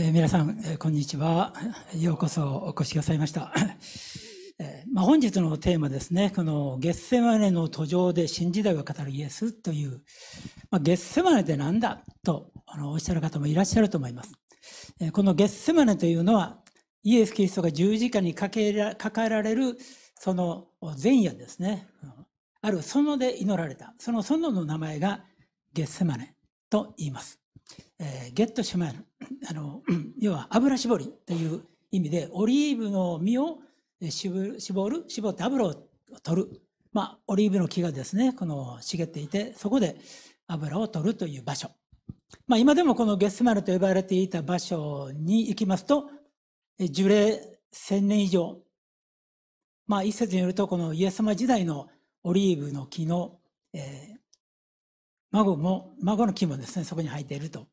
えー、皆さん、えー、こんにちは。ようこそお越しくださいました。えー、まあ、本日のテーマですね、この月世マネの途上で新時代を語るイエスという、まあ、月世マネって何だとあのおっしゃる方もいらっしゃると思います。えこの月世マネというのは、イエス・キリストが十字架にかけらかかられるその前夜ですね、ある園で祈られた、その園の名前が月世マネと言います。えー、ゲットシャマルあの 要は油絞りという意味でオリーブの実を絞る絞って油を取る、まあ、オリーブの木がですねこの茂っていてそこで油を取るという場所、まあ、今でもこのゲッスマルと呼ばれていた場所に行きますと樹齢1000年以上、まあ、一説によるとこのイエス様時代のオリーブの木の、えー、孫も、孫の木もですね、そこに生えていると、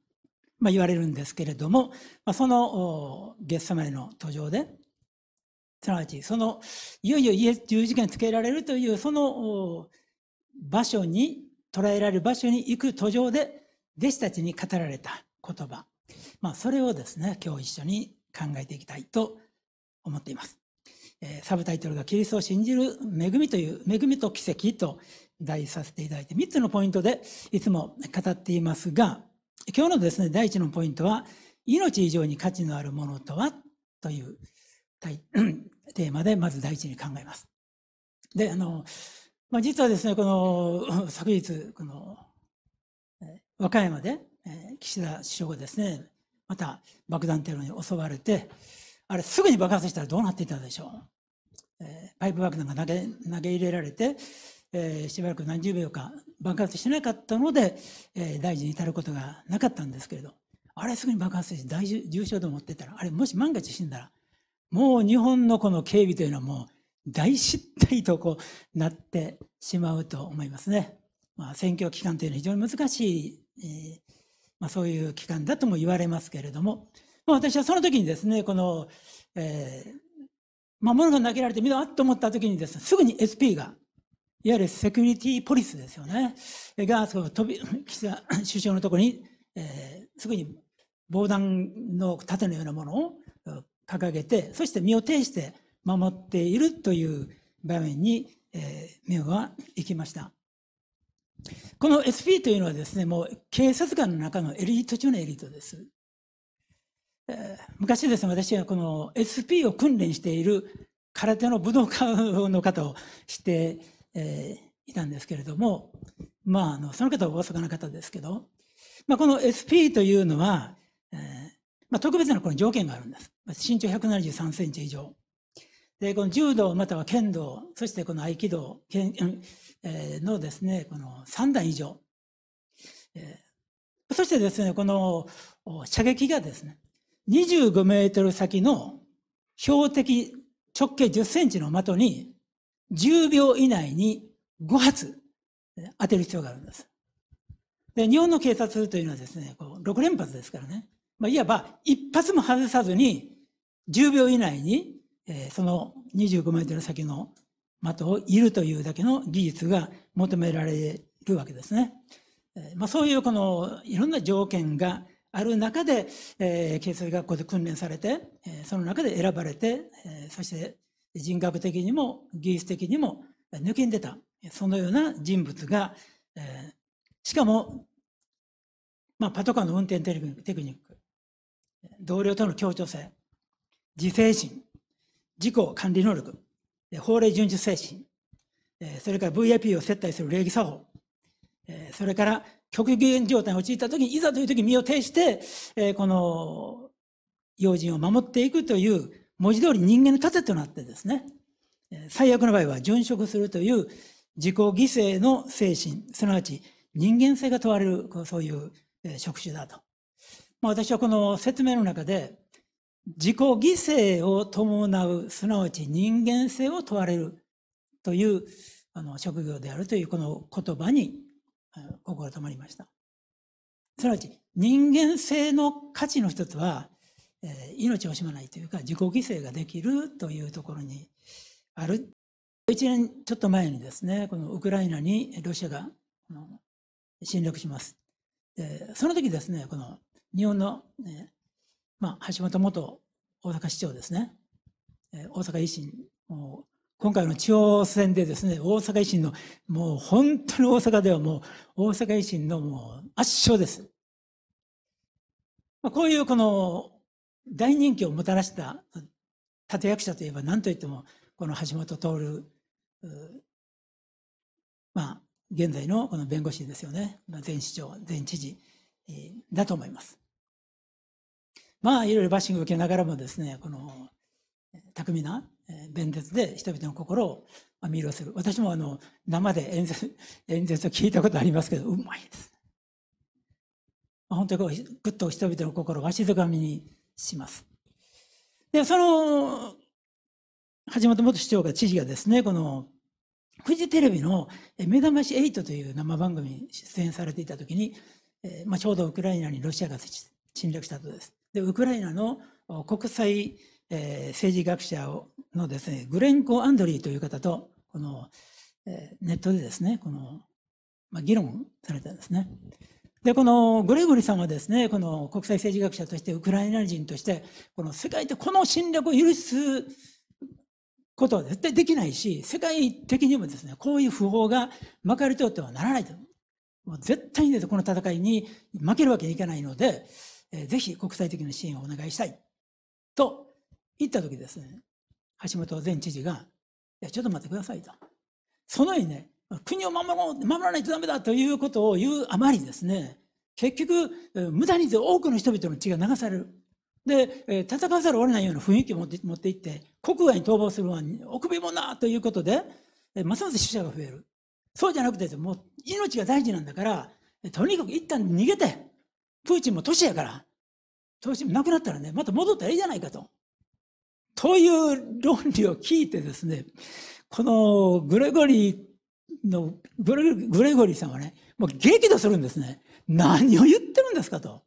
まあ、言われるんですけれども、まあ、その、ゲッサマネの途上で、すなわち、その、いよいよ家十字架につけられるという、その場所に、捉えられる場所に行く途上で、弟子たちに語られた言葉。まあ、それをですね、今日一緒に考えていきたいと思っています。えー、サブタイトルがキリストを信じる恵みという、恵みと奇跡と題させていただいて、3つのポイントでいつも語っていますが、今日のですね、第1のポイントは、命以上に価値のあるものとはという テーマで、まず第一に考えます。で、あの、まあ、実はですね、この、昨日、この、和歌山で、岸田首相がですね、また爆弾テロに襲われて、あれすぐに爆発したらどうなっていたでしょう。えー、パイプ爆弾が投げ投げ入れられて、えー、しばらく何十秒か爆発しなかったので、えー、大事に至ることがなかったんですけれど、あれすぐに爆発して大重症と思ってたら、あれもし万が一死んだら、もう日本のこの警備というのはもう大失態とこうなってしまうと思いますね。まあ、選挙期間というのは非常に難しい、えー、まあ、そういう期間だとも言われますけれども、まあ、私はその時にですね、この、えー、まあ、物が投げられて、みんなあっと思った時にですね、すぐに SP がいわゆるセキュリティポリスですよね。が、その飛び、岸田 首相のところに、えー、すぐに防弾の盾のようなものを掲げて、そして身を挺して守っているという場面に、えー、目は行きました。この SP というのはですね、もう警察官の中のエリート中のエリートです。えー、昔ですね、私はこの SP を訓練している空手の武道家の方をしてえー、いたんですけれども、まあ、あの、その方は大阪の方ですけど、まあ、この SP というのは、えー、まあ、特別なこの条件があるんです。身長173センチ以上。で、この柔道または剣道、そしてこの合気道、剣えー、のですね、この3段以上。えー、そしてですね、この射撃がですね、25メートル先の標的直径10センチの的に10秒以内に5発当てる必要があるんです。で、日本の警察というのはですね、こう6連発ですからね。まあ、いわば一発も外さずに10秒以内に、えー、その25メートル先の的を射るというだけの技術が求められるわけですね。えー、まあ、そういうこのいろんな条件がある中で、えー、警察学校で訓練されて、えー、その中で選ばれて、えー、そして人格的にも技術的にも抜きんでた、そのような人物が、えー、しかも、まあ、パトカーの運転テクニック、同僚との協調性、自制心、自己管理能力、法令遵守精神、それから VIP を接待する礼儀作法、それから極限状態に陥った時に、いざという時に身を挺して、この要人を守っていくという文字通り人間の盾となってですね、最悪の場合は殉職するという自己犠牲の精神、すなわち人間性が問われる、そういう職種だと。まあ、私はこの説明の中で、自己犠牲を伴う、すなわち人間性を問われるというあの職業であるというこの言葉に心が止まりました。すなわち人間性の価値の一つはえー、命を惜しまないというか自己犠牲ができるというところにある1年ちょっと前にですねこのウクライナにロシアが侵略しますでその時ですねこの日本の、ね、まあ、橋本元大阪市長ですね、えー、大阪維新もう今回の地方選でですね大阪維新のもう本当に大阪ではもう大阪維新のもう圧勝です、まあ、こういうこの大人気をもたらした立役者といえば何といってもこの橋本徹まあ現在のこの弁護士ですよね、前市長前知事、だと思いますまあいろいろバッシングを受けながらもですねこの巧みな弁舌で人々の心を魅了する私もあの生で演説 演説を聞いたことありますけどうまいです本当にこうぐっと人々の心をわしづかみにします。で、その、橋本元市長が知事がですね、この、フジテレビの目覚まし8という生番組に出演されていたときに、えー、まあ、ちょうどウクライナにロシアが侵略したとです。で、ウクライナの国際、えー、政治学者のですね、グレンコ・アンドリーという方と、この、えー、ネットでですね、この、まあ、議論されたんですね。で、このグレゴリさんはですね、この国際政治学者として、ウクライナ人として、この世界でこの侵略を許すことは絶対できないし、世界的にもですね、こういう不法がまかり通ってはならないと。もう絶対にこの戦いに負けるわけにいかないので、えー、ぜひ国際的な支援をお願いしたい。と言った時ですね、橋本前知事が、いや、ちょっと待ってくださいと。そのようにね、国を守ろう、守らないとダメだということを言うあまりですね、結局、無駄に多くの人々の血が流される。で、戦わざるを得ないような雰囲気を持って持っていって、国外に逃亡するのは臆病者ということで、ますます死者が増える。そうじゃなくて、もう命が大事なんだから、とにかく一旦逃げて、プーチンも都市やから、都市なくなったらね、また戻ったらいいじゃないかと。という論理を聞いてですね、このグレゴリーのグレグレゴリーさんはね、もう激怒するんですね。何を言ってるんですかと。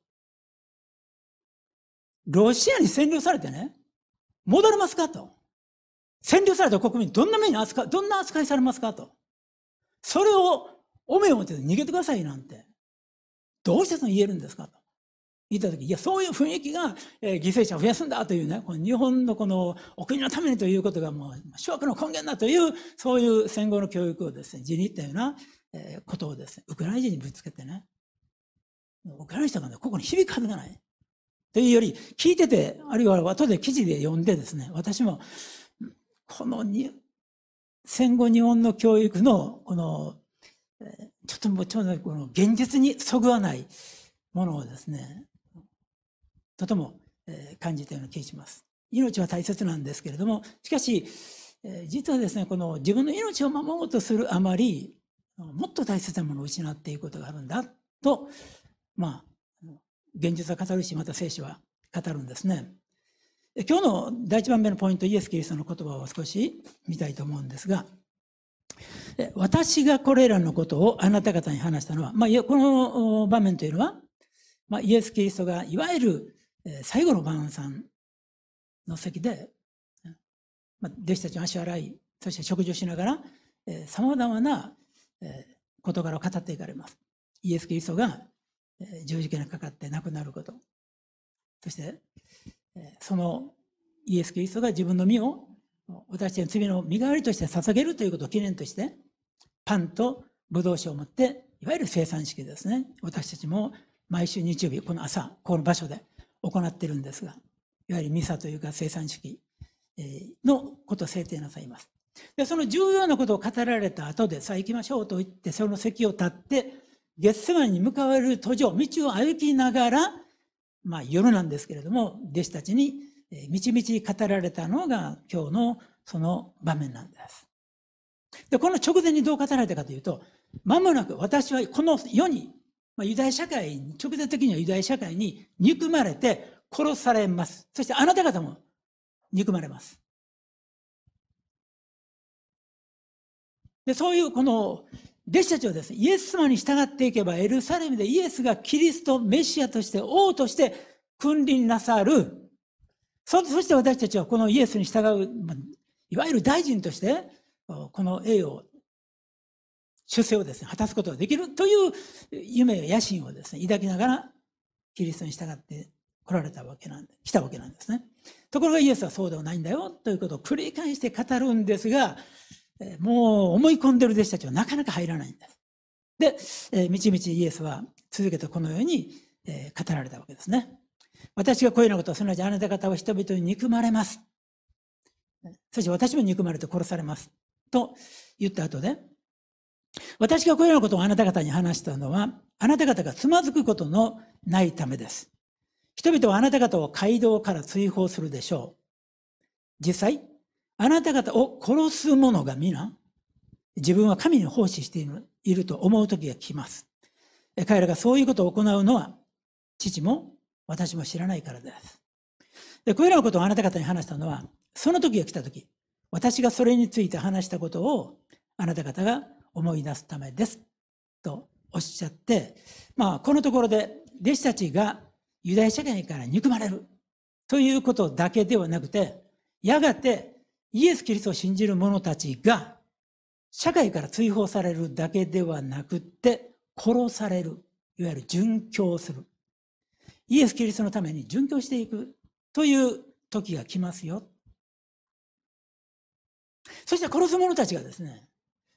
ロシアに占領されてね、戻れますかと。占領された国民、どんな目に扱い、どんな扱いされますかと。それを、おめを持って逃げてくださいなんて。どうしてその言えるんですかと。見たとき、いや、そういう雰囲気が、えー、犠牲者を増やすんだというね、この日本のこのお国のためにということがもう、諸悪の根源だという、そういう戦後の教育をですね、地に入ったような、えー、ことをですね、ウクライナ人にぶつけてね、ウクライナ人がね、ここに響くはずがない。というより、聞いてて、あるいは後で記事で読んでですね、私も、このに戦後日本の教育の、この、ちょっともうちょっとこの現実にそぐわないものをですね、とても感じたような気がします。命は大切なんですけれども、しかし、実はですね、この自分の命を守ろうとするあまり、もっと大切なものを失っていくことがあるんだと、まあ、現実は語るし、また聖書は語るんですね。今日の第一番目のポイント、イエス・キリストの言葉を少し見たいと思うんですが、私がこれらのことをあなた方に話したのは、まあ、この場面というのは、まあ、イエス・キリストがいわゆるえー、最後の晩餐の席で、まあ、弟子たちの足洗い、そして食事をしながら、さまざまな、えー、事柄を語っていかれます。イエス・キリストが、えー、十字架にかかって亡くなること。そして、えー、そのイエス・キリストが自分の身を私たちの罪の身代わりとして捧げるということを記念として、パンとブドウ酒を持って、いわゆる生産式ですね。私たちも毎週日曜日、この朝、この場所で行ってるんですが、いわゆるミサというか生産主式のことを制定なさいます。で、その重要なことを語られた後で、さあ行きましょうと言って、その席を立って、月世話に向かわれる途上、道を歩きながら、まあ夜なんですけれども、弟子たちに、みちみち語られたのが今日のその場面なんです。で、この直前にどう語られたかというと、まもなく私はこの世にまあ、ユダヤ社会、直接的にはユダヤ社会に憎まれて殺されます。そしてあなた方も憎まれます。でそういうこの弟子たちをですね、イエス様に従っていけばエルサレムでイエスがキリスト、メシアとして王として君臨なさる。そそして私たちはこのイエスに従う、いわゆる大臣として、この栄誉を出世をですね、果たすことができるという夢や野心をですね、抱きながら、キリストに従って来られたわけなんで、来たわけなんですね。ところがイエスはそうではないんだよということを繰り返して語るんですが、もう思い込んでる弟子たちはなかなか入らないんです。で、みちみちイエスは続けてこのように語られたわけですね。私がこういうようなことをすなわちあなた方は人々に憎まれます。そして私も憎まれて殺されます。と言った後で、私がこれらのことをあなた方に話したのは、あなた方がつまずくことのないためです。人々はあなた方を街道から追放するでしょう。実際、あなた方を殺す者が皆、自分は神に奉仕していると思う時が来ます。彼らがそういうことを行うのは、父も私も知らないからです。で、これらのことをあなた方に話したのは、その時が来た時、私がそれについて話したことをあなた方が思い出すためですとおっしゃって、まあ、このところで弟子たちがユダヤ社会から憎まれるということだけではなくてやがてイエス・キリストを信じる者たちが社会から追放されるだけではなくって殺されるいわゆる殉教するイエス・キリストのために殉教していくという時が来ますよそして殺す者たちがですね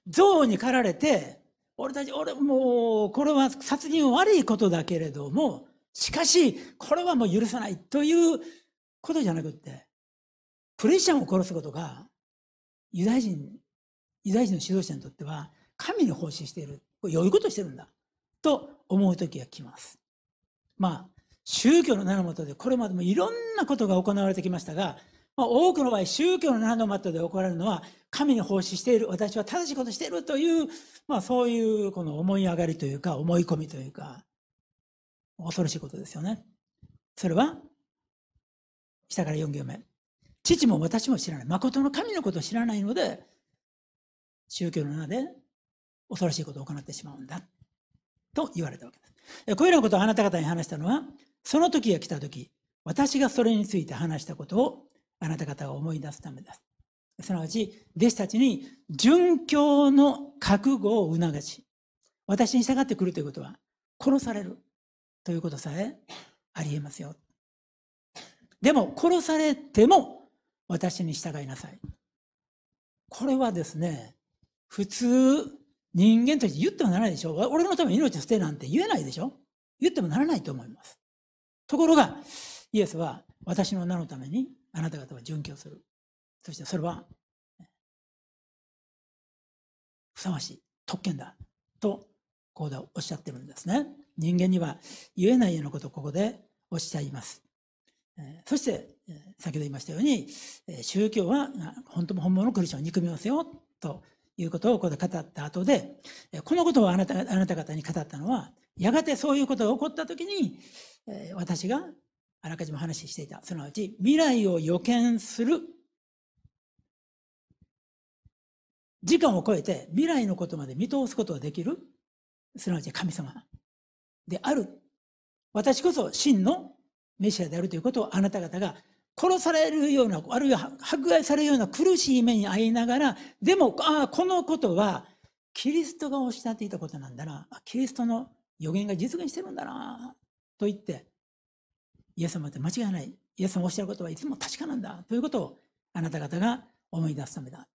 憎悪に駆られて、俺たち、俺、もう、これは殺人悪いことだけれども、しかし、これはもう許さないということじゃなくって、クリスチャンを殺すことが、ユダヤ人、ユダヤ人の指導者にとっては、神に奉仕している。良いことしてるんだ。と思う時が来ます。まあ、宗教の名のもとで、これまでもいろんなことが行われてきましたが、多くの場合、宗教の何のマットで怒られるのは、神に奉仕している、私は正しいことしているという、まあそういうこの思い上がりというか、思い込みというか、恐ろしいことですよね。それは、下から4行目。父も私も知らない。誠の神のことを知らないので、宗教の名で恐ろしいことを行ってしまうんだ。と言われたわけです。こういうようなことをあなた方に話したのは、その時が来た時、私がそれについて話したことをあなた方を思い出すためです。すなわち、弟子たちに殉教の覚悟を促し、私に従ってくるということは、殺されるということさえありえますよ。でも、殺されても私に従いなさい。これはですね、普通、人間として言ってもならないでしょ。俺のために命を捨てなんて言えないでしょ。言ってもならないと思います。ところが、イエスは私の名のためにあなた方は殉教する。そしてそれは、ふさわしい特権だ。と、コーダおっしゃってるんですね。人間には言えないようなことをここでおっしゃいます。そして、先ほど言いましたように、宗教は本当も本物のクリスチャンを憎みますよ、ということをここで語った後で、このことをあなたあなた方に語ったのは、やがてそういうことが起こった時に、私があらかじめ話していた。すなわち、未来を予見する。時間を超えて未来のことまで見通すことができる。すなわち神様である。私こそ真のメシアであるということをあなた方が殺されるような、あるいは迫害されるような苦しい目に遭いながら、でも、ああ、このことは、キリストがおっしゃっていたことなんだな、キリストの予言が実現してるんだな、と言って、イエス様って間違いない。イエス様おっしゃることはいつも確かなんだ。ということをあなた方が思い出すためだ。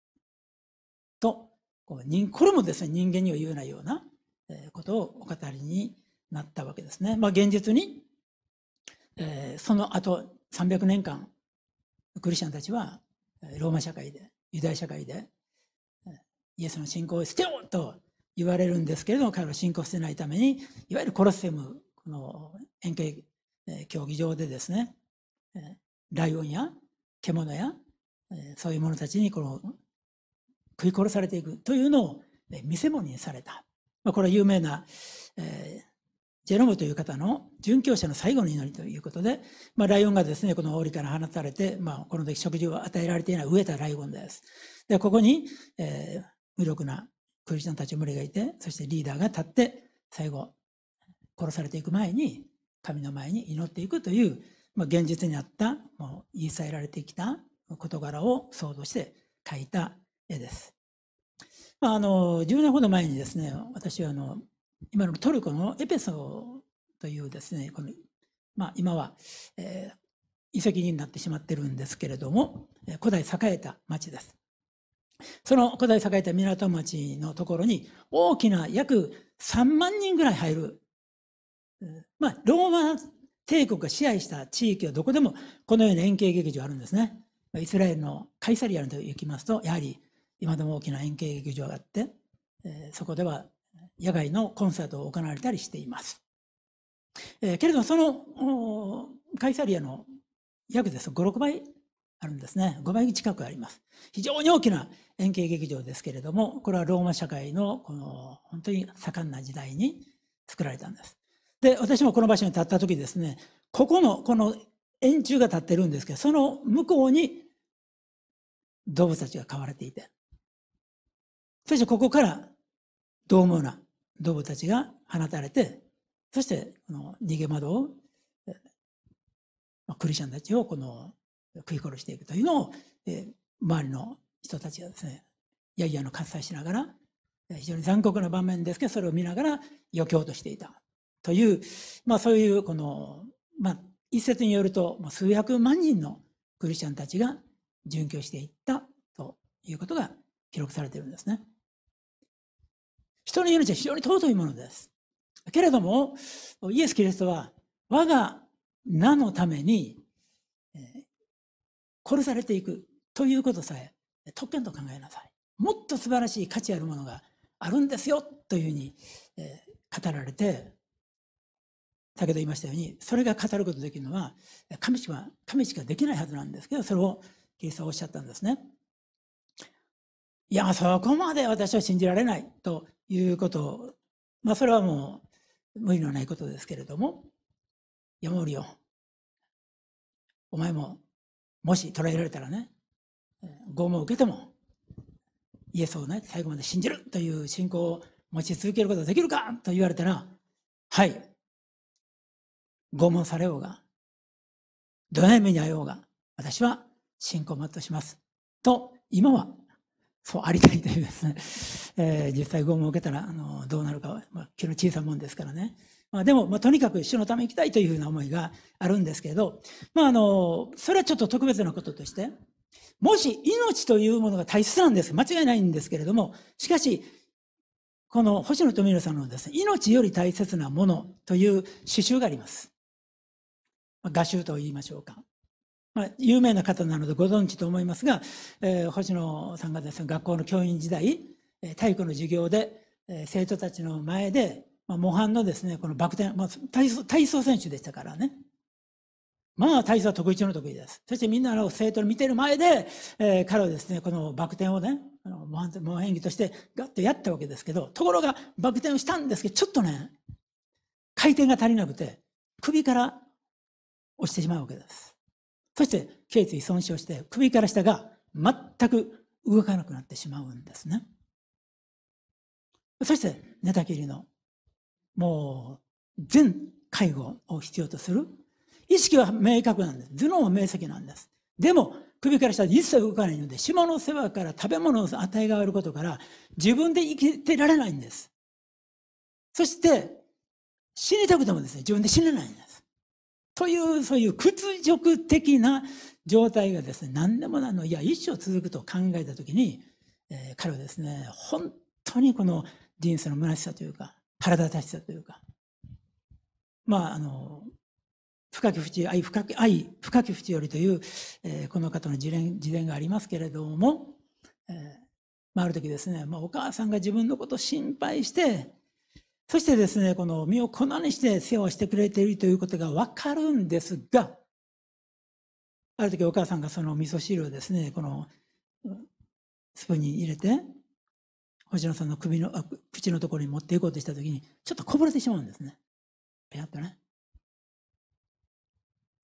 と、こうこれもですね、人間には言えないようなえことをお語りになったわけですね。まあ現実に、えー、その後300年間、クリスチャンたちはローマ社会で、ユダヤ社会で、イエスの信仰を捨てようと言われるんですけれども、彼は信仰してないために、いわゆるコロッセム、この円形競技場でですね、ライオンや獣やそういう者たちにこの食い殺されていくというのを見せ物にされた。まこれは有名な、えー、ジェロムという方の殉教者の最後の祈りということで、まあ、ライオンがですね、この檻から放たれて、まあ、この時食事を与えられていない飢えたライオンです。で、ここに、えー、無力なクリスチャンたち群れがいて、そしてリーダーが立って、最後、殺されていく前に、神の前に祈っていくという、まあ、現実にあったもう言い伝えられてきた事柄を想像して描いた絵です。まあ、あの10年ほど前にですね私はあの今のトルコのエペソというですねこの、まあ、今は、えー、遺跡になってしまってるんですけれども古代栄えた町です。その古代栄えた港町のところに大きな約3万人ぐらい入るまあ、ローマ帝国が支配した地域はどこでもこのような円形劇場があるんですね。イスラエルのカイサリアに行きますと、やはり今でも大きな円形劇場があって、そこでは野外のコンサートを行われたりしています。けれども、そのカイサリアの約です5、6倍あるんですね。5倍近くあります。非常に大きな円形劇場ですけれども、これはローマ社会のこの本当に盛んな時代に作られたんです。で、私もこの場所に立った時ですね、ここの、この円柱が立ってるんですけど、その向こうに動物たちが飼われていて、そしてここからどううな動物たちが放たれて、そしてこの逃げ窓を、クリスチャンたちをこの食い殺していくというのを、え周りの人たちがですね、やいやの喝采しながら、非常に残酷な場面ですけど、それを見ながら余興としていたという、まあそういうこの、まあ一説によると、数百万人のクリスチャンたちが殉教していったということが記録されているんですね。人の命は非常に尊いものです。けれども、イエス・キリストは、我が名のために、え殺されていくということさえ、特権と考えなさい。もっと素晴らしい価値あるものがあるんですよというふうに、え語られて、先ほど言いましたように、それが語ることできるのは、神しか、神しかできないはずなんですけど、それをキリストはおっしゃったんですね。いや、そこまで私は信じられないということを、まあ、それはもう無理のないことですけれども、山折よ、お前も、もしらえられたらね、拷問を受けても、イエスをね、最後まで信じるという信仰を持ち続けることができるかと言われたら、はい、拷問されようが、どない目に遭ようが、私は信仰を全うします。と、今は、そうありたいというですね、えー、実際拷問を受けたら、あの、どうなるかは、まあ、気の小さいもんですからね。まあ、でも、まあ、とにかく一緒のために行きたいというふうな思いがあるんですけど、まあ、あの、それはちょっと特別なこととして、もし命というものが大切なんです。間違いないんですけれども、しかし、この星野富弘さんのですね、命より大切なものという刺繍があります。画集と言いましょうか。まあ、有名な方なのでご存知と思いますが、えー、星野さんがですね、学校の教員時代、体育の授業で、えー、生徒たちの前で、まあ、模範のですね、このバク転、まあ体操、体操選手でしたからね。まあ、体操は得意中の得意です。そしてみんなの生徒の見てる前で、えー、彼はですね、このバク転をね、あの模範模範演技としてガッとやったわけですけど、ところがバク転をしたんですけど、ちょっとね、回転が足りなくて、首から押してしまうわけです。そして、頸椎損傷して、首から下が全く動かなくなってしまうんですね。そして、寝たきりの、もう、全介護を必要とする。意識は明確なんです。頭脳は明晰なんです。でも、首から下で一切動かないので、島の世話から食べ物の与えがあることから、自分で生きてられないんです。そして、死にたくてもですね、自分で死ねないんです。という、そういう屈辱的な状態がですね、何でもなの、いや、一生続くと考えたときに、えー、彼はですね、本当にこの人生の虚しさというか、腹立たしさというか、まあ、あの、深き淵、愛深き、愛深き淵よりという、えー、この方の事例事例がありますけれども、えーまあ、ある時ですね、まあ、お母さんが自分のことを心配して、そしてですね、この身を粉にして世話をしてくれているということがわかるんですが、ある時お母さんがその味噌汁をですね、このスプーンに入れて、星野さんの首のあ、口のところに持っていこうとした時に、ちょっとこぼれてしまうんですね。ペアっとね。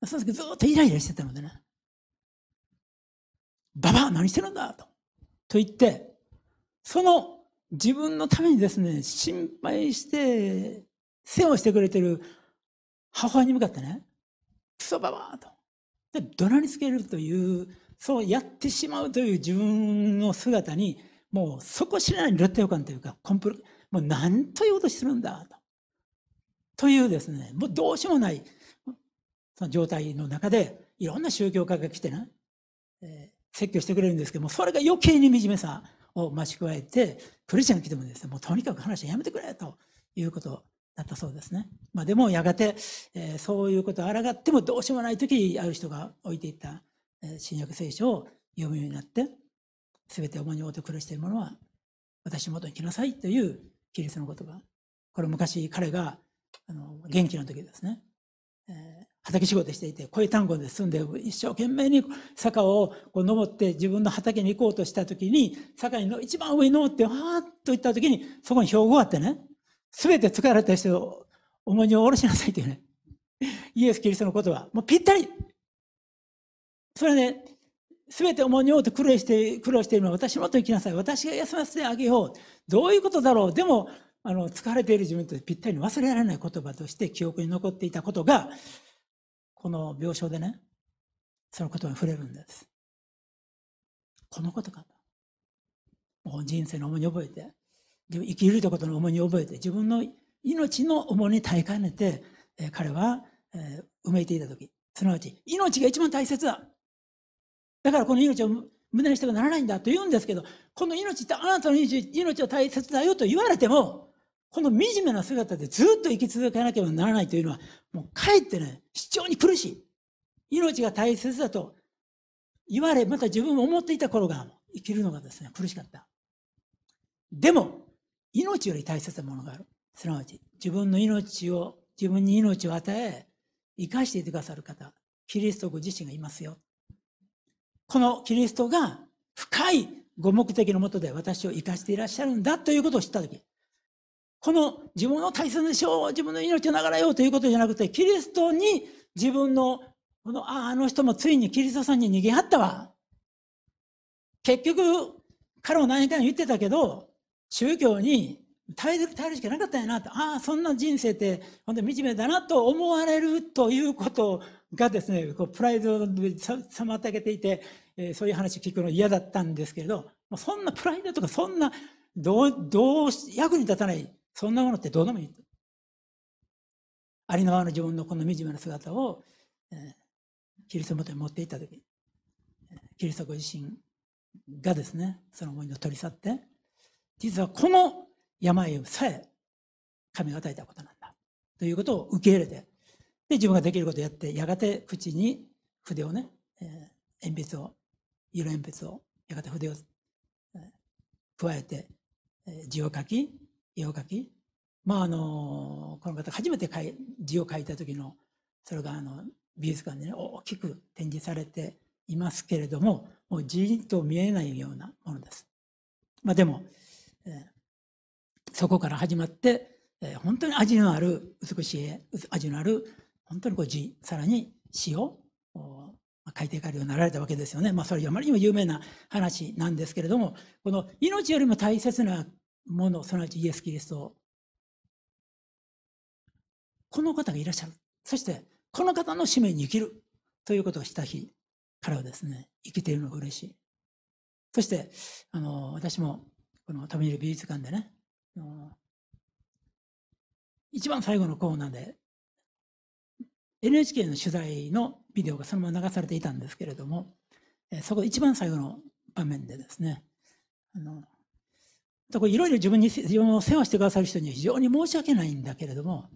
その時ずっとイライラしてたのでね、ババア何してるんだと。と言って、その自分のためにですね、心配して、世話をしてくれてる母親に向かってね、クソババアと。で、怒鳴りつけるという、そうやってしまうという自分の姿に、もうそこ知らない劣等感というか、コンプル、もう何ということするんだと。というですね、もうどうしようもない、その状態の中で、いろんな宗教家が来てね、えー、説教してくれるんですけども、それが余計に惨めさを増し加えて、クリスチャン来てもですね、もうとにかく話はやめてくれということだったそうですね。まあ、でもやがて、えー、そういうことを抗ってもどうしようもない時ある人が置いていった、えー、新約聖書を読むようになって、すべて重に負って苦しているものは私のもとに来なさいというキリストの言葉。これ昔彼があの元気な時ですね、えー、畑仕事していて、こういう単語で住んで、一生懸命に坂をこう登って自分の畑に行こうとした時に、坂にの一番上に登って、わーっと行った時に、そこに標語があってね、すべて疲れた人を重荷を下ろしなさいというね、イエス・キリストの言葉、もうぴったりそれで、すべて重荷を負って苦労して、苦労しているのは私もっと行きなさい。私が休ませてあげよう。どういうことだろう。でも、あの、疲れている自分とぴったりに忘れられない言葉として記憶に残っていたことが、この病床でね、そのことに触れるんです。このことかと。もう人生の重荷を覚えて、生きるということの重荷を覚えて、自分の命の重荷に耐えかねて、え彼は、えー、埋めていた時すなわち、命が一番大切だ。だからこの命を無駄にしてはならないんだと言うんですけど、この命ってあなたの命命は大切だよと言われても、この惨めな姿でずっと生き続けなければならないというのは、もうかえってね、非常に苦しい。命が大切だと言われ、また自分も思っていた頃が、生きるのがですね、苦しかった。でも、命より大切なものがある。すなわち、自分の命を、自分に命を与え、生かしていてくださる方、キリストご自身がいますよ。このキリストが深いご目的のもとで私を生かしていらっしゃるんだということを知ったとき、この自分を大切にしよう、自分の命を流れようということじゃなくて、キリストに自分の、この、ああ、あの人もついにキリストさんに逃げ張ったわ。結局、彼も何回も言ってたけど、宗教に耐える、耐えるしかなかったんやなと、ああ、そんな人生って、本当に惨めだなと思われるということがですね、こうプライドを妨げていて、えー、そういう話を聞くの嫌だったんですけれど、そんなプライドとか、そんなどう、どう役に立たないそんなものってどうでもいいありのままの自分のこの惨めな姿を、えー、キリスト元に持っていった時キリストご自身がですねその思いを取り去って実はこの病さえ神が与えたことなんだということを受け入れてで自分ができることをやってやがて口に筆をね、えー、鉛筆を色鉛筆をやがて筆を、えー、加えて、えー、字を書き絵を描き、まあ、あのこの方初めて字を書いた時のそれがあの美術館で、ね、大きく展示されていますけれどももうじーっと見えないようなものです。まあ、でも、えー、そこから始まって、えー、本当に味のある美しい絵味のある本当にこう字さらに詩を書いていかれるようになられたわけですよね。まあ、それはあまりにも有名な話なんですけれどもこの命よりも大切なもの、すなわちイエス・キリスト。この方がいらっしゃる。そして、この方の使命に生きる。ということをした日からはですね、生きているのが嬉しい。そして、あの、私も、この、富見る美術館でね、一番最後のコーナーで、NHK の取材のビデオがそのまま流されていたんですけれども、そこ一番最後の場面でですね、あの、だからいろいろ自分に自分を世話してくださる人には非常に申し訳ないんだけれども、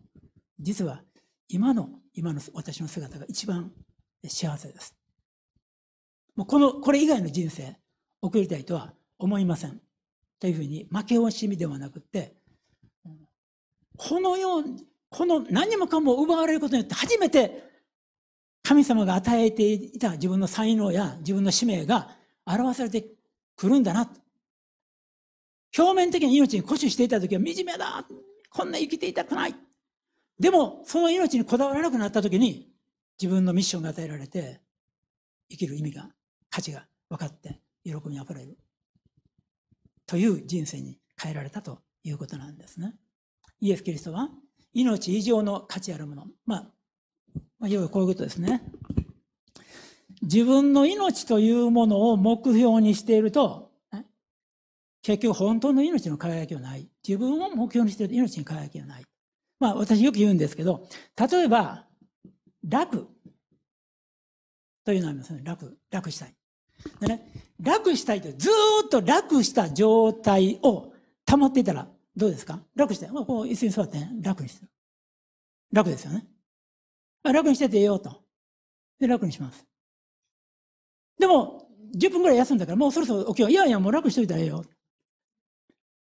実は今の、今の私の姿が一番幸せです。もうこの、これ以外の人生、送りたいとは思いません。というふうに、負け惜しみではなくって、このようこの何もかも奪われることによって初めて神様が与えていた自分の才能や自分の使命が表されてくるんだな表面的に命に固守していた時は惨めだこんな生きていたくないでも、その命にこだわらなくなった時に、自分のミッションが与えられて、生きる意味が、価値が分かって、喜びあ溢れる。という人生に変えられたということなんですね。イエス・キリストは、命以上の価値あるもの。まあ、まあ、要はこういうことですね。自分の命というものを目標にしていると、結局本当の命の輝きはない。自分を目標にしている命に輝きはない。まあ私よく言うんですけど、例えば、楽というのはありますね。楽、楽したい。でね、楽したいと、ずっと楽した状態を保っていたらどうですか楽して、まあ、こう椅子に座って、ね、楽にする。楽ですよね。あ楽にしてていいよと。で、楽にします。でも、10分ぐらい休んだから、もうそろそろ起きよう。いやいや、もう楽しといたらええよ。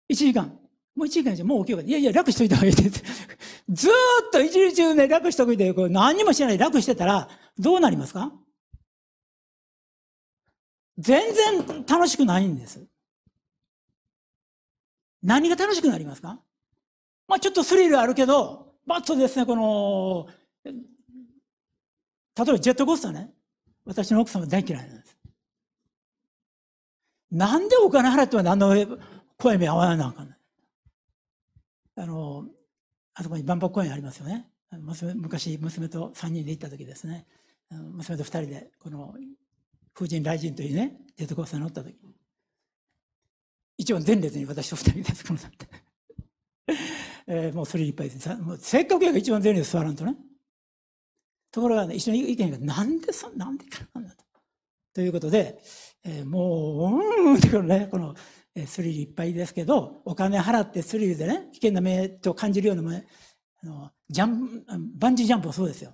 1時間。もう1時間じゃもう起きようか。いやいや、楽しといた方がいいです。ずーっと一日中ね、楽しといて、これ何もしない楽してたら、どうなりますか全然楽しくないんです。何が楽しくなりますかまあちょっとスリルあるけど、バッとですね、この、例えばジェットコースターね。私の奥様大嫌いなんです。なんでお金払っては何の声目合わなあかんあの、あそこに万博公園ありますよね。娘昔、娘と3人で行った時ですね。娘と2人で、この、風神雷神というね、ジェットコースター乗った時一応前列に私と2人です、このって。えー、もうそれいっぱいです。もうせっかくやが一番前列座らんとね。ところが、ね、一緒に意見が、なんでそ、なんでかなんだと。ということで、えー、もう、うんってくるね、この、スリルいっぱいですけど、お金払ってスリルでね、危険な目と感じるようなあのジャンバンジージャンプもそうですよ。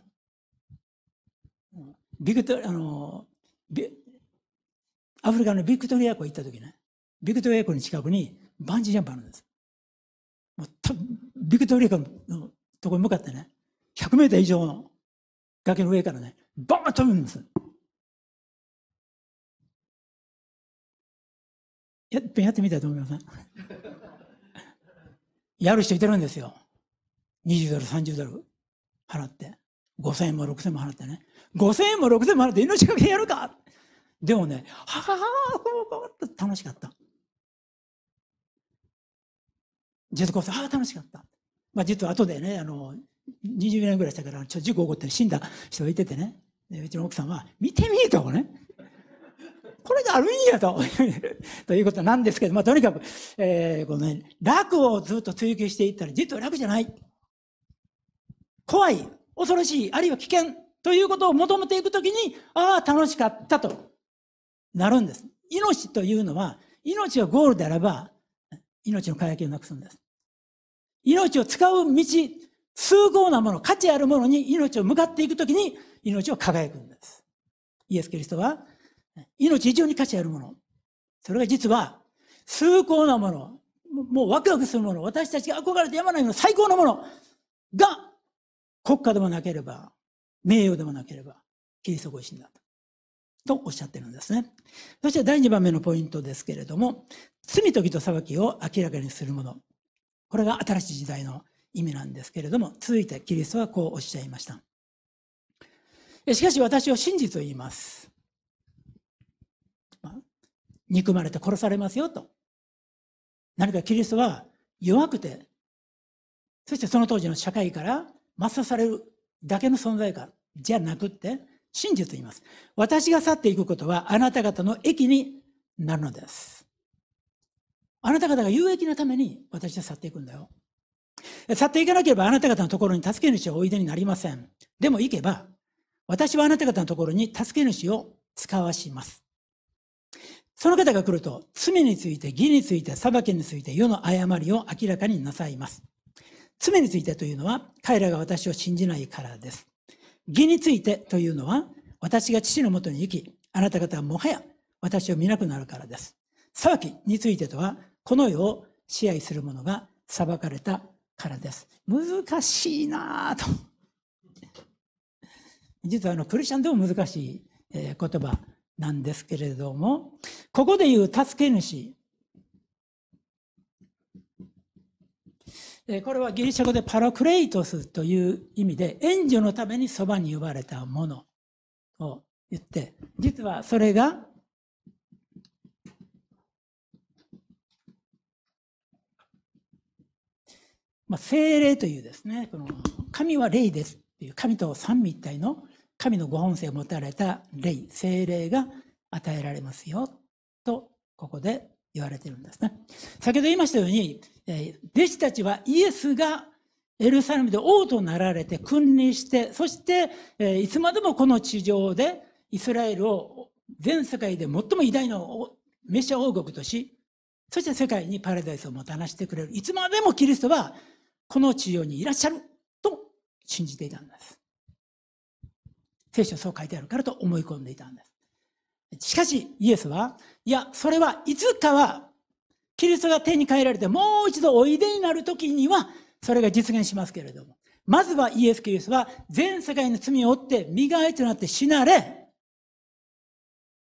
ビクトあのアフリカのビクトリア湖行った時ね、ビクトリア湖の近くにバンジージャンプあるんです。もうたビクトリア湖のところに向かってね、100メートル以上の崖の上からね、バーン飛ぶんです。やっぺんやってみたいと思います。やる人いてるんですよ。20ドル、30ドル払って。5000円も6000円も払ってね。5000円も6000円も払って命かけやるかでもね、ははははって楽しかった。ジェットコースター、あ楽しかった。まあ実は後でね、あの、20年ぐらいしたから、ちょっと事故起こって死んだ人がいててね、うちの奥さんは、見てみとね、これがあるんやと ということなんですけど、まあ、とにかく、えー、ごめん。楽をずっと追求していったら、実は楽じゃない。怖い、恐ろしい、あるいは危険ということを求めていくときに、ああ、楽しかったとなるんです。命というのは、命がゴールであれば、命の輝きをなくすんです。命を使う道、崇高なもの、価値あるものに命を向かっていくときに、命を輝くんです。イエス・キリストは、命以上に価値あるもの。それが実は、崇高なもの、もうワクワクするもの、私たちが憧れてやまないもの、最高のものが、国家でもなければ、名誉でもなければ、キリストご一身だと。とおっしゃってるんですね。そして第2番目のポイントですけれども、罪と義と裁きを明らかにするもの。これが新しい時代の意味なんですけれども、続いてキリストはこうおっしゃいました。しかし私は真実を言います。憎まれて殺されますよと。何かキリストは弱くて、そしてその当時の社会から抹殺されるだけの存在感じゃなくって、真実言います。私が去っていくことはあなた方の益になるのです。あなた方が有益なために私は去っていくんだよ。去っていかなければあなた方のところに助け主はおいでになりません。でも行けば、私はあなた方のところに助け主を使わします。その方が来ると、罪について、義について、裁きについて、世の誤りを明らかになさいます。罪についてというのは、彼らが私を信じないからです。義についてというのは、私が父のもとに行き、あなた方はもはや私を見なくなるからです。裁きについてとは、この世を支配する者が裁かれたからです。難しいなぁと。実はあのクリスチャンでも難しい言葉なんですけれども、ここで言う助け主。これはギリシャ語でパロクレイトスという意味で、援助のためにそばに呼ばれたものを言って、実はそれが、まあ、精霊というですね、この神は霊ですっていう神と三位一体の神のご本性を持たれた霊、精霊が与えられますよ、と、ここで言われてるんですね。先ほど言いましたように、え弟子たちはイエスがエルサレムで王となられて君臨して、そして、えいつまでもこの地上でイスラエルを全世界で最も偉大なメシア王国とし、そして世界にパラダイスをもたらしてくれる。いつまでもキリストはこの地上にいらっしゃると信じていたんです。聖書はそう書いてあるからと思い込んでいたんです。しかし、イエスは、いや、それはいつかは、キリストが手に変えられて、もう一度おいでになる時には、それが実現しますけれども、まずはイエス・キリストは、全世界の罪を負って、身代わりとなって死なれ、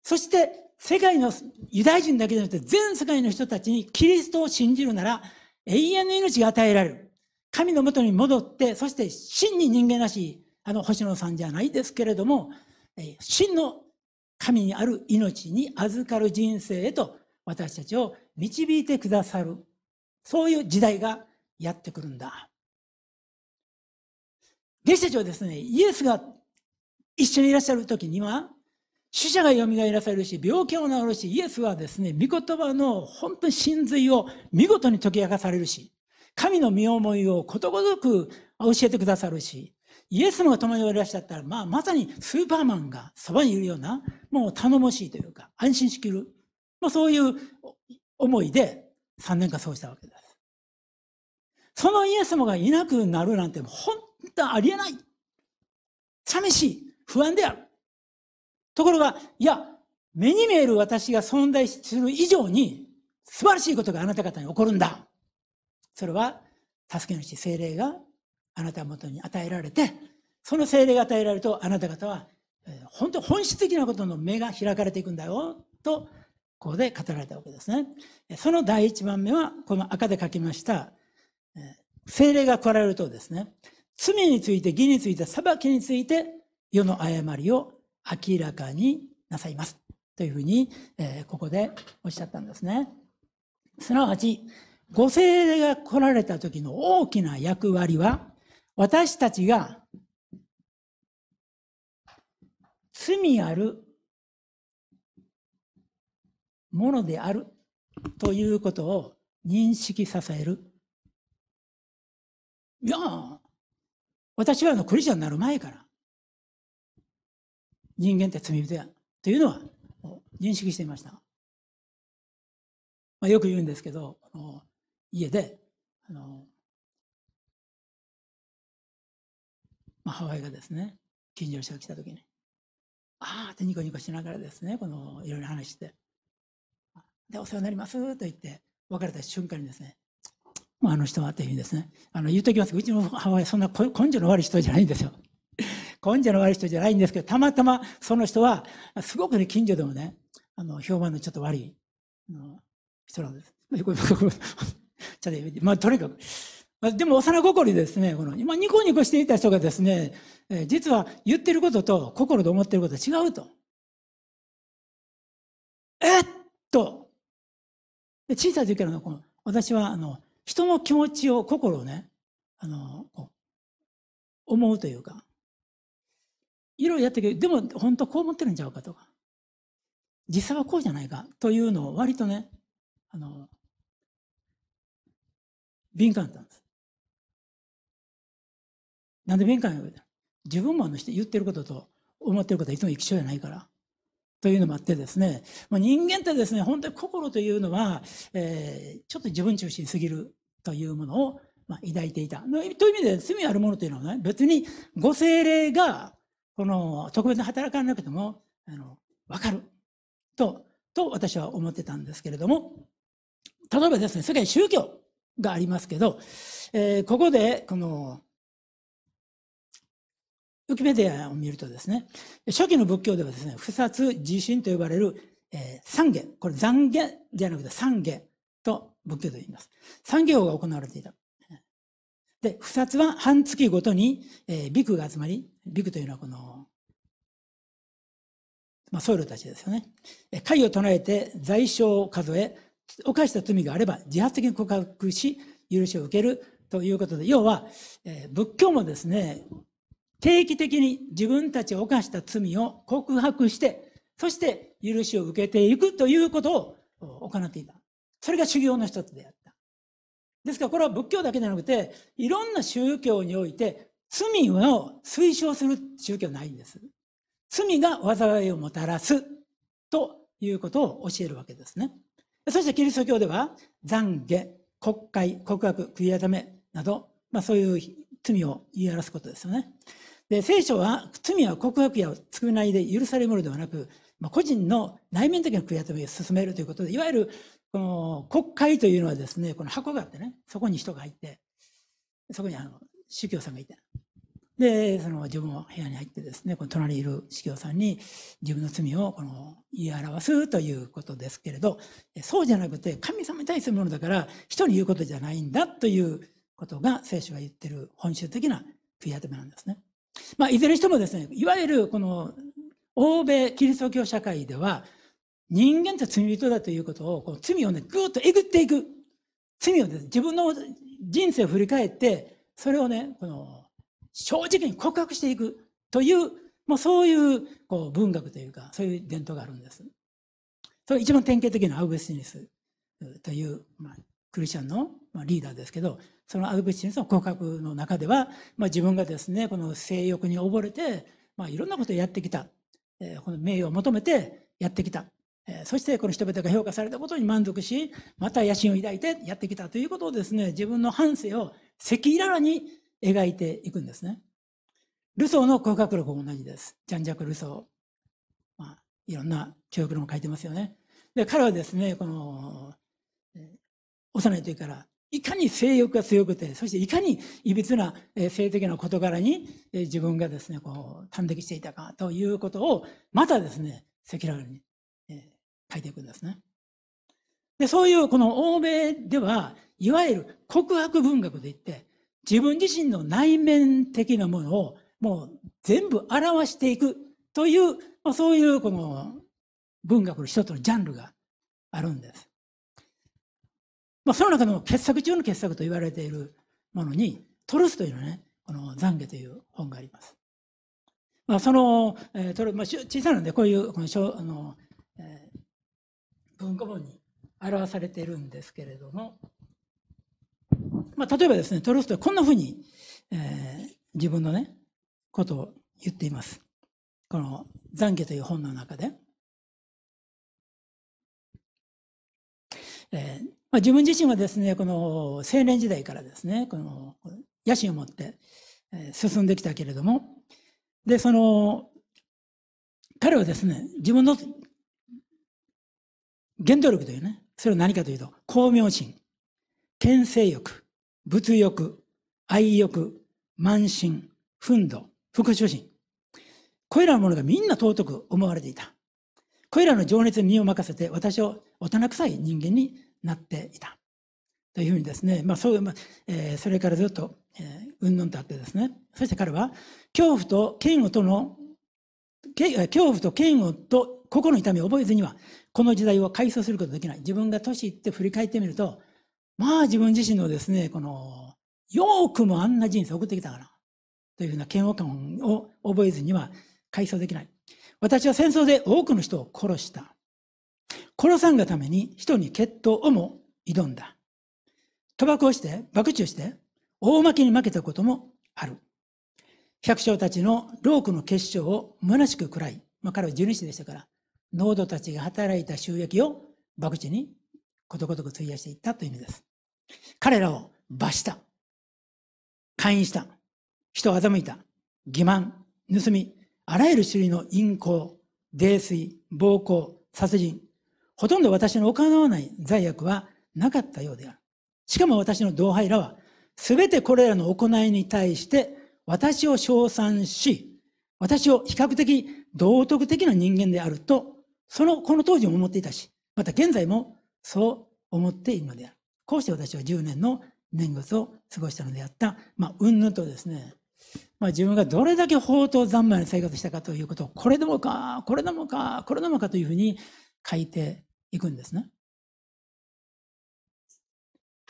そして、世界のユダヤ人だけじゃなくて、全世界の人たちにキリストを信じるなら、永遠の命が与えられる。神のもとに戻って、そして真に人間らしいあの星野さんじゃないですけれども、真の神にある命に預かる人生へと私たちを導いてくださる、そういう時代がやってくるんだ。弟子たちはですね、イエスが一緒にいらっしゃる時には、死者が蘇らされるし、病気を治るし、イエスはですね、御言葉の本当に真髄を見事に解き明かされるし、神の身思いをことごとく教えてくださるし、イエス様が共にいらっしゃったら、まあ、まさにスーパーマンがそばにいるような、もう頼もしいというか、安心しきる、まあ、そういう思いで3年間そうしたわけです。そのイエス様がいなくなるなんて、本当ありえない。寂しい。不安である。ところが、いや、目に見える私が存在する以上に、素晴らしいことがあなた方に起こるんだ。それは、助け主、精霊があなた元に与えられてその精霊が与えられるとあなた方は本当本質的なことの目が開かれていくんだよとここで語られたわけですね。その第1番目はこの赤で書きました精霊が来られるとですね罪について義について裁きについて世の誤りを明らかになさいますというふうに、えここでおっしゃったんですね。すなわちご精霊が来られた時の大きな役割は私たちが罪あるものであるということを認識させる。いや私はあのクリスチャンになる前から人間って罪人やというのは認識していました。まあ、よく言うんですけど、家であのハワ母親がですね、近所の人が来た時に、ああってニコニコしながらですね、この、いろいろ話して、で、お世話になりますと言って、別れた瞬間にですね、まあ、あの人はというふうにですね、あの、言っときますけど、うちの母親、そんな根性の悪い人じゃないんですよ。根性の悪い人じゃないんですけど、たまたまその人は、すごくね、近所でもね、あの、評判のちょっと悪い、あの、人なんです。ちょっと、まあ、とにかく、でも幼心にですね、この今ニコニコしていた人がですね、実は言ってることと心で思ってることは違うと。えっと。小さい時からのこの私はあの人の気持ちを、心をね、あの、思うというか、いろいろやってるけど、でも本当こう思ってるんちゃうかとか、実際はこうじゃないかというのを割とね、あの、敏感だったんです。なんで弁解な自分もあの言ってることと思ってることはいつも一緒じゃないから。というのもあってですね、まあ、人間ってですね、本当に心というのは、えー、ちょっと自分中心すぎるというものを、まあ、抱いていた。という意味で罪あるものというのはね、別にご精霊が、この特別に働かなくても、あの、わかる。と、と私は思ってたんですけれども、例えばですね、世界宗教がありますけど、えー、ここで、この、ウキメディアを見るとですね、初期の仏教ではですね、不殺自身と呼ばれる、えー、三下、これ残下じゃなくて三下と仏教で言います。三行が行われていた。で、不殺は半月ごとに、えー、ビクが集まり、ビクというのはこの、まあ、僧侶たちですよね。会を唱えて罪傷を数え、犯した罪があれば自発的に告白し、許しを受けるということで、要は、えー、仏教もですね、定期的に自分たちを犯した罪を告白して、そして許しを受けていくということを行っていた。それが修行の一つであった。ですからこれは仏教だけじゃなくて、いろんな宗教において罪を推奨する宗教ないんです。罪が災いをもたらすということを教えるわけですね。そしてキリスト教では、懺悔、国会、告白、悔い改めなど、まあそういう罪を言い表すことですよね。で、聖書は、罪は告白や償いで許されるものではなく、まあ、個人の内面的な悔い改めを進めるということで、いわゆる、この国会というのはですね、この箱があってね、そこに人が入って、そこにあの、宗教さんがいて、で、その自分の部屋に入ってですね、この隣にいる司教さんに自分の罪をこの言い表すということですけれど、そうじゃなくて神様に対するものだから人に言うことじゃないんだということが聖書が言ってる本質的な悔い改めなんですね。まあ、いずれにしてもですね、いわゆるこの欧米キリスト教社会では、人間って罪人だということを、こ罪をね、ぐーっとえぐっていく。罪をです、ね、自分の人生を振り返って、それをね、この、正直に告白していくという、もうそういうこう文学というか、そういう伝統があるんです。それ一番典型的なアウグスティニスという、まあ、クリスチャンのリーダーですけど、そのアウグスチヌスの告白の中では、まあ、自分がですね、この性欲に溺れて、まあ、いろんなことをやってきた。えー、この名誉を求めてやってきた。えー、そしてこの人々が評価されたことに満足し、また野心を抱いてやってきたということをですね、自分の反省を赤裸々に描いていくんですね。ルソーの告白力も同じです。ジャンジャック・ルソー。まあ、いろんな教育論を書いてますよね。で、彼はですね、この、幼い時からいかに性欲が強くて、そしていかにいびつな性的な事柄に自分がですね、こう、端的していたかということを、またですね、赤裸々に書いていくんですね。で、そういうこの欧米では、いわゆる告白文学で言って、自分自身の内面的なものをもう全部表していくという、まあ、そういうこの文学の一つのジャンルがあるんです。まあ、その中の傑作中の傑作と言われているものに、トルスというのね、この懺悔という本があります。まあ、その、えートルまあ、小さなので、こういうこの小あの、えー、文庫本に表されているんですけれども、まあ、例えばですね、トルストはこんなふうに、えー、自分のね、ことを言っています。この懺悔という本の中で。えー、まあ、自分自身はですね、この青年時代からですね、この野心を持って進んできたけれども、で、その、彼はですね、自分の原動力というね、それは何かというと、光明心、牽制欲、物欲、愛欲、慢心、憤怒、復讐心。これらのものがみんな尊く思われていた。これらの情熱に身を任せて、私を大人臭い人間になっていた。というふうにですね、まあそうえー、それからずっと、えうんぬんとあってですね、そして彼は、恐怖と嫌悪との、恐怖と嫌悪と心の痛みを覚えずには、この時代を回想することができない。自分が年いって振り返ってみると、まあ自分自身のですね、この、よくもあんな人生送ってきたから、というふうな嫌悪感を覚えずには回想できない。私は戦争で多くの人を殺した。殺さんがために人に決闘をも挑んだ。賭博をして、爆をして、大負けに負けたこともある。百姓たちのロークの結晶を虚しく喰らい、まあ、彼は地主でしたから、農度たちが働いた収益を爆地にことごとく費やしていったという意味です。彼らを罰した。勧誘した。人を欺いた。欺瞞、盗み、あらゆる種類の淫行、泥酔、暴行、殺人、ほとんど私の行わない罪悪はなかったようである。しかも私の同輩らは、すべてこれらの行いに対して、私を称賛し、私を比較的道徳的な人間であると、その、この当時も思っていたし、また現在もそう思っているのである。こうして私は10年の年月を過ごしたのであった、まあ、うんぬとですね、まあ、自分がどれだけ法と三昧の生活したかということを、これでもか、これでもか、これでもかというふうに書いていくんですね。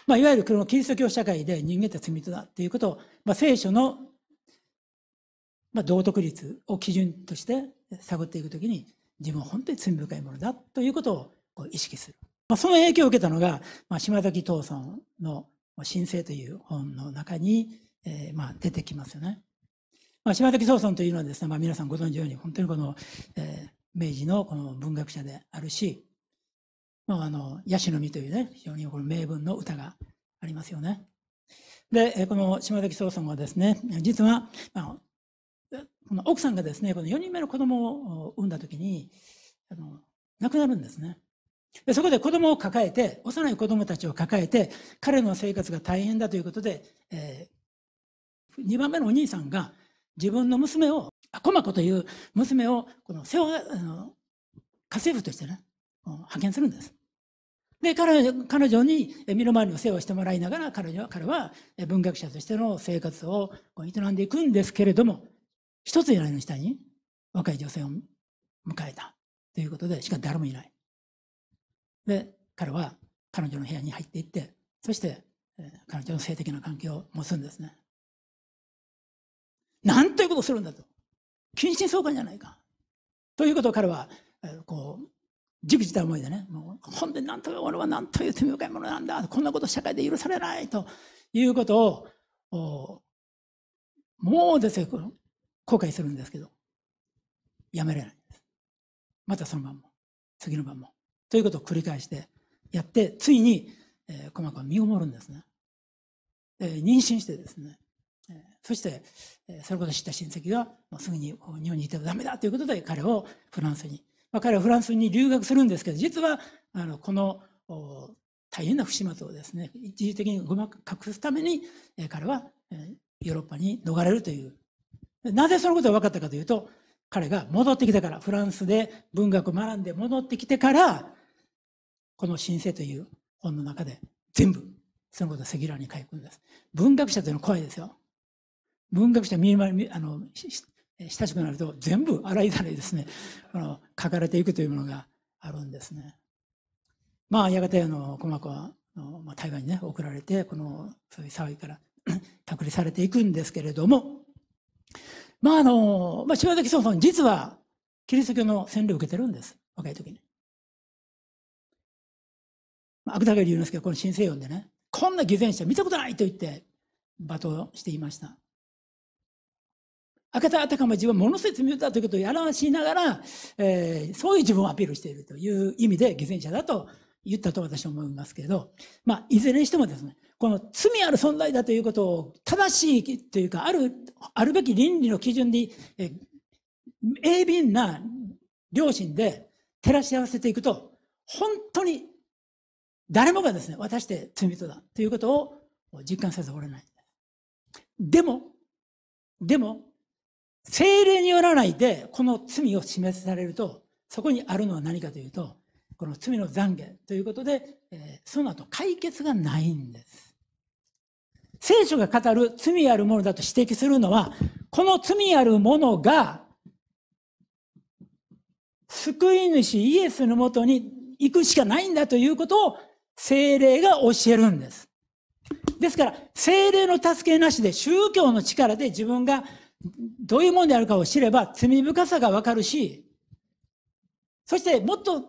まあ、いわゆるこのキリスト教社会で人間って罪人だっていうことを、まあ、聖書の、まあ、道徳律を基準として探っていくときに、自分は本当に罪深いものだということをこう意識する。まあ、その影響を受けたのが、まあ、島崎藤村の神聖という本の中に、えー、まあ出てきますよね。まあ、島崎藤村というのはですね、まあ、皆さんご存知のように、本当にこの、えー、明治のこの文学者であるし、まあ、あの、ヤシの実というね、非常にこの名文の歌がありますよね。で、この島崎総さんはですね、実は、あのこの奥さんがですね、この4人目の子供を産んだ時に、あの、亡くなるんですね。でそこで子供を抱えて、幼い子供たちを抱えて、彼の生活が大変だということで、えー、2番目のお兄さんが自分の娘を駒子という娘をこの世話あの家政婦としてね派遣するんですで彼女に身の回りの世話をしてもらいながら彼女は彼は文学者としての生活を営んでいくんですけれども一つ屋根の下に若い女性を迎えたということでしか誰もいないで彼は彼女の部屋に入っていってそして彼女の性的な関係を持つんですねなんということをするんだと近親相関じゃないか。ということを彼は、こう、じくじた思いでね、もう本当になんと、俺はなんという罪深いものなんだ、こんなこと社会で許されないということを、もうですね、後悔するんですけど、やめれないです。またその晩も、次の晩も、ということを繰り返してやって、ついに、えー、鼓膜は身ごもるんですね。え妊娠してですね、そして、そのことを知った親戚が、すぐに日本にいてはダメだということで、彼をフランスに。まあ、彼はフランスに留学するんですけど、実は、あの、この、大変な不始末をですね、一時的にごまく隠すために、彼はヨーロッパに逃れるという。なぜそのことが分かったかというと、彼が戻ってきたから、フランスで文学を学んで戻ってきてから、この神聖という本の中で全部、そのことを赤裸々に書くんです。文学者というのは怖いですよ。文学者見あの親しくなると全部洗いざらいですねあの書かれていくというものがあるんですね。まあやがてあの駒子はまあ、台湾にね送られてこのそういう騒ぎから 隔離されていくんですけれどもまああの、まあ、島崎総本実はキリスト教の洗礼を受けてるんです若い時に。まあ、芥川龍之介はこの新西音でねこんな偽善者見たことないと言って罵倒していました。あかたあたかも自分はものすごい罪だということをやわしながら、えー、そういう自分をアピールしているという意味で偽善者だと言ったと私は思いますけれど、まあ、いずれにしてもですね、この罪ある存在だということを正しいというか、ある、あるべき倫理の基準に、え鋭敏な良心で照らし合わせていくと、本当に誰もがですね、私で罪人だということを実感せざるを得ない。でも、でも、精霊によらないで、この罪を示されると、そこにあるのは何かというと、この罪の懺悔ということで、えー、その後解決がないんです。聖書が語る罪あるものだと指摘するのは、この罪あるものが、救い主イエスのもとに行くしかないんだということを精霊が教えるんです。ですから、精霊の助けなしで宗教の力で自分がどういうものであるかを知れば罪深さがわかるし、そしてもっと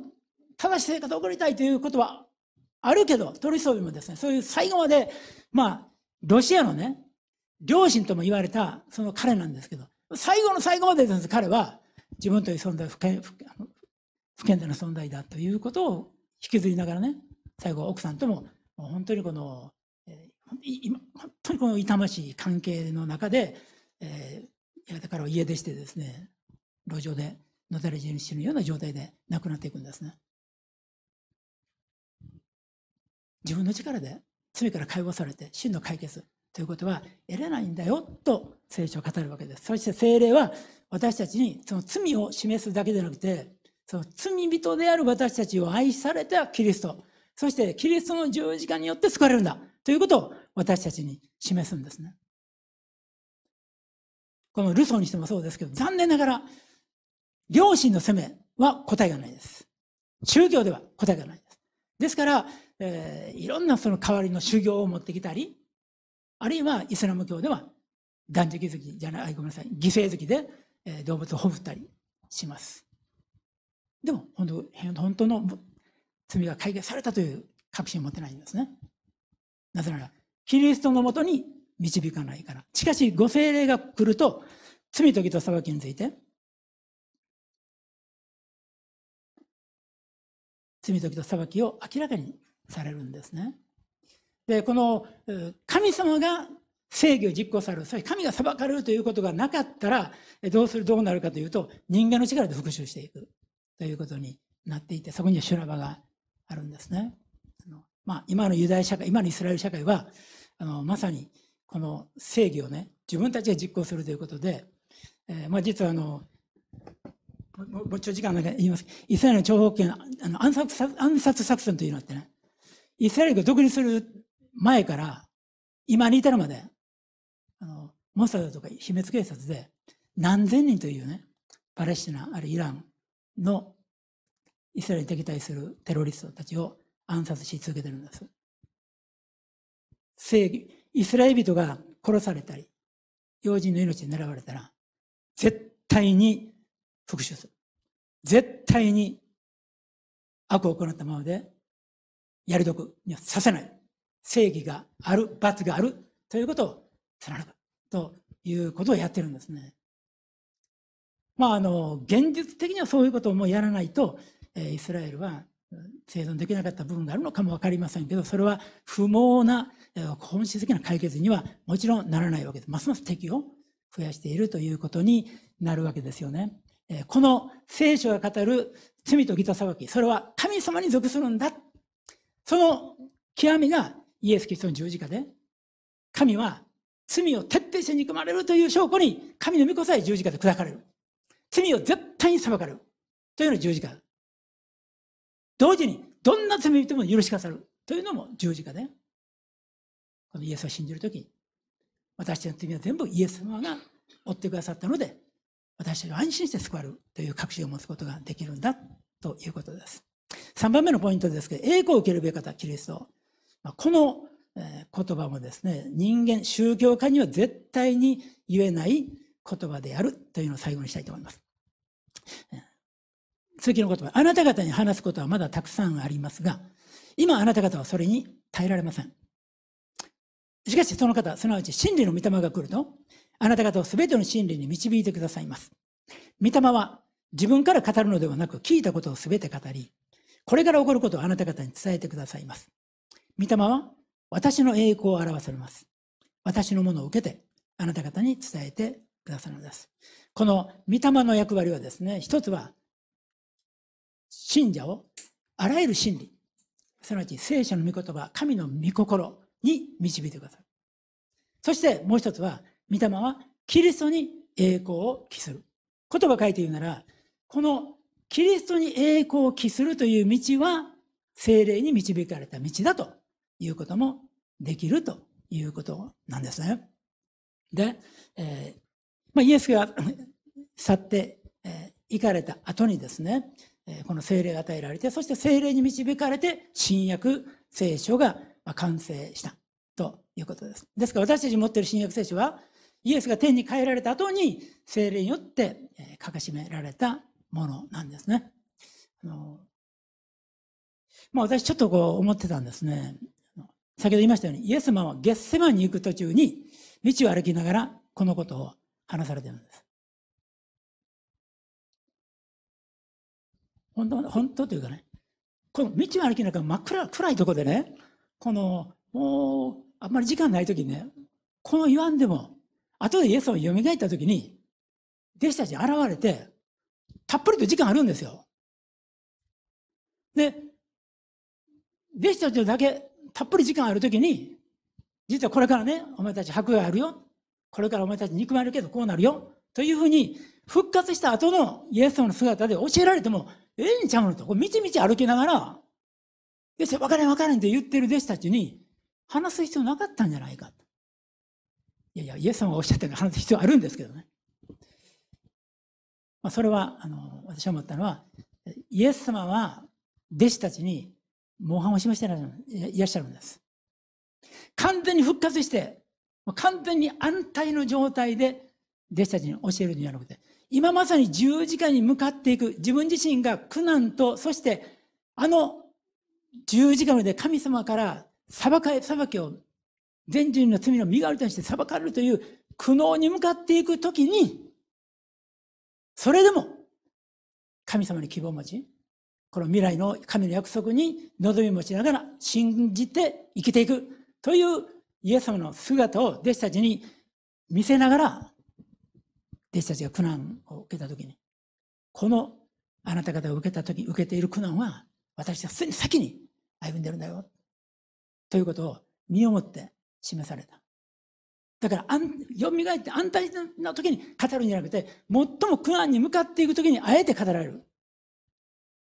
正しい生活を送りたいということはあるけど、トリスビもですね、そういう最後まで、まあ、ロシアのね、両親とも言われた、その彼なんですけど、最後の最後までです、彼は、自分という存在不健、不健全な存在だということを引きずりながらね、最後、奥さんとも、も本当にこの、本当にこの痛ましい関係の中で、えー、やがて家出してですね、路上で野垂れ死に死ぬような状態で亡くなっていくんですね。自分の力で罪から解放されて真の解決ということは得れないんだよと聖書を語るわけです。そして聖霊は私たちにその罪を示すだけでなくて、その罪人である私たちを愛されたキリスト、そしてキリストの十字架によって救われるんだということを私たちに示すんですね。このルソーにしてもそうですけど、残念ながら、両親の責めは答えがないです。宗教では答えがないです。ですから、えー、いろんなその代わりの修行を持ってきたり、あるいはイスラム教では断食好きじゃない、ごめんなさい、犠牲好きで、えー、動物をほぐったりします。でも、本当本当の罪が解決されたという確信を持ってないんですね。なぜなら、キリストのもとに導かないから。しかし、ご精霊が来ると、罪と義と裁きについて、罪と義と裁きを明らかにされるんですね。で、この神様が正義を実行される、それ神が裁かれるということがなかったら、どうする、どうなるかというと、人間の力で復讐していくということになっていて、そこには修羅場があるんですね。まあ、今のユダヤ社会、今のイスラエル社会は、あのまさにこの正義をね、自分たちが実行するということで、えー、まあ、実はあの、もうちょ時間なんか言います。イスラエルの諜報権、あの暗殺暗殺作戦というのあってね、イスラエルが独立する前から、今に至るまで、あの、モサドとか秘密警察で何千人というね、パレスチナ、あるいはイランのイスラエルに敵対するテロリストたちを暗殺し続けてるんです。正義、イスラエル人が殺されたり、要人の命に狙われたら、絶対に復讐する。絶対に悪を行ったままで、やり得にはさせない。正義がある、罰がある、ということを貫く。ということをやってるんですね。まあ、あの、現実的にはそういうことをもうやらないと、えー、イスラエルは生存できなかった部分があるのかも分かりませんけどそれは不毛な本質的な解決にはもちろんならないわけですますます敵を増やしているということになるわけですよね。この聖書が語る罪と義と裁きそれは神様に属するんだその極みがイエス・キリストの十字架で神は罪を徹底して憎まれるという証拠に神の御子さえ十字架で砕かれる罪を絶対に裁かれるというのが十字架同時に、どんな罪人も許しかさるというのも十字架で、このイエスを信じるときに、私たちの罪は全部イエス様が追ってくださったので、私たちは安心して救われるという確信を持つことができるんだということです。3番目のポイントですけど、栄光を受けるべき方、キリスト。この言葉もですね、人間、宗教家には絶対に言えない言葉であるというのを最後にしたいと思います。次の言葉あなた方に話すことはまだたくさんありますが今あなた方はそれに耐えられませんしかしその方すなわち真理の御霊が来るとあなた方を全ての真理に導いてくださいます御霊は自分から語るのではなく聞いたことを全て語りこれから起こることをあなた方に伝えてくださいます御霊は私の栄光を表されます私のものを受けてあなた方に伝えてくださるのですこの御霊の役割はですね一つは信者をあらゆる真理、すなわち聖書の御言葉、神の御心に導いてくださる。そしてもう一つは、御霊はキリストに栄光を期する。言葉書いて言うなら、このキリストに栄光を期するという道は、精霊に導かれた道だということもできるということなんですね。で、えーまあ、イエスが去って、えー、行かれた後にですね、この聖霊が与えられて、そして聖霊に導かれて、新約聖書が完成したということです。ですから私たち持っている新約聖書は、イエスが天に帰られた後に聖霊によって書かしめられたものなんですね。あのまあ、私ちょっとこう思ってたんですね。先ほど言いましたように、イエス様はゲッセマンに行く途中に道を歩きながらこのことを話されているんです。本当、本当というかね、この道を歩きながら真っ暗、暗いとこでね、この、もう、あんまり時間ないときにね、この言わんでも、後でイエスを蘇ったときに、弟子たち現れて、たっぷりと時間あるんですよ。で、弟子たちだけたっぷり時間あるときに、実はこれからね、お前たち迫害あるよ。これからお前たち憎まれるけどこうなるよ。というふうに、復活した後のイエスの姿で教えられても、えんちゃんのとこ、みちみち歩きながら、し、わからんわからんって言ってる弟子たちに、話す必要なかったんじゃないかと。いやいや、イエス様がおっしゃってる話す必要あるんですけどね。まあ、それは、あの、私は思ったのは、イエス様は弟子たちに模範を示していらっしゃるんです。完全に復活して、完全に安泰の状態で弟子たちに教えるんじゃなくて、今まさに十字架に向かっていく、自分自身が苦難と、そしてあの十字架ので神様から裁か裁きを、全人の罪の身代わりとして裁かれるという苦悩に向かっていくときに、それでも神様に希望を持ち、この未来の神の約束に望み持ちながら信じて生きていくというイエス様の姿を弟子たちに見せながら弟子たちが苦難を受けた時に、このあなた方が受けた時、受けている苦難は、私はすでに先に歩んでるんだよ。ということを身をもって示された。だから、よみがえって安泰な時に語るんじゃなくて、最も苦難に向かっていく時にあえて語られる。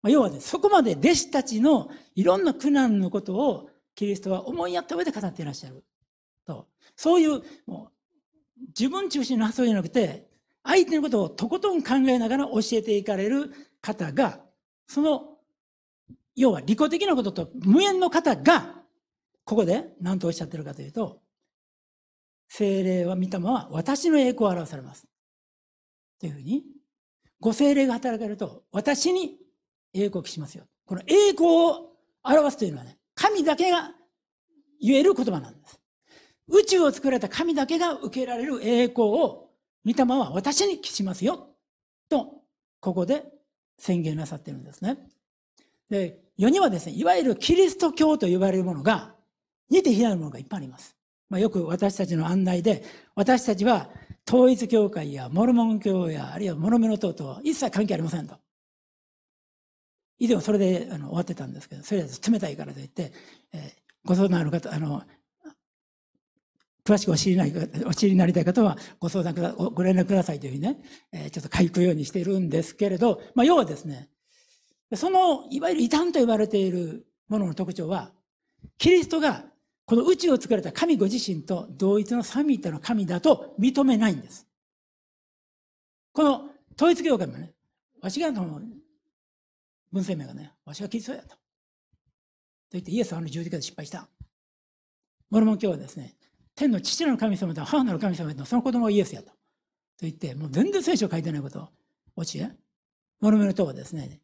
まあ、要はね、そこまで弟子たちのいろんな苦難のことをキリストは思いやった上で語っていらっしゃる。と。そういう、もう、自分中心の発想じゃなくて、相手のことをとことん考えながら教えていかれる方が、その、要は利己的なことと無縁の方が、ここで何とおっしゃってるかというと、精霊は御霊は私の栄光を表されます。というふうに、ご精霊が働かれると、私に栄光しますよ。この栄光を表すというのはね、神だけが言える言葉なんです。宇宙を作られた神だけが受けられる栄光を御霊は私に聞きますよ。と、ここで宣言なさってるんですね。で、世にはですね、いわゆるキリスト教と呼ばれるものが、似て非なるものがいっぱいあります。まあ、よく私たちの案内で、私たちは統一教会やモルモン教や、あるいはモノメノ等と一切関係ありませんと。以前はそれであの終わってたんですけど、それは冷たいからといって、えー、ご相談の方、あの、詳しくお知りないお知りになりたい方はご相談くだ、ご連絡くださいというふうにね、えー、ちょっと書くようにしているんですけれど、まあ、要はですね、その、いわゆる異端と言われているものの特徴は、キリストがこの宇宙を作られた神ご自身と同一のサミットの神だと認めないんです。この統一教会もね、わしがの文政名がね、わしがキリストやと。と言ってイエスはあの十字架で失敗した。モルモン教はですね、天の父なる神様と母なる神様とその子供はイエスやと。と言って、もう全然聖書書いてないことを教え、モルメの塔はですね、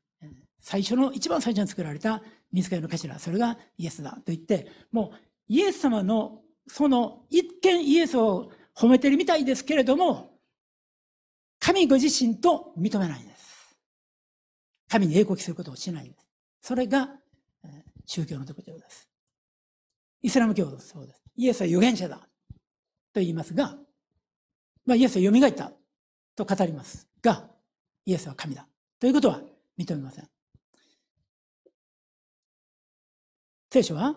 最初の、一番最初に作られた水えの頭、それがイエスだと言って、もうイエス様の、その一見イエスを褒めてるみたいですけれども、神ご自身と認めないんです。神に英国することをしないんです。それが宗教の特徴です。イスラム教です。そうです。イエスは預言者だ。と言いますが、まあ、イエスは蘇ったと語りますが、イエスは神だということは認めません。聖書は、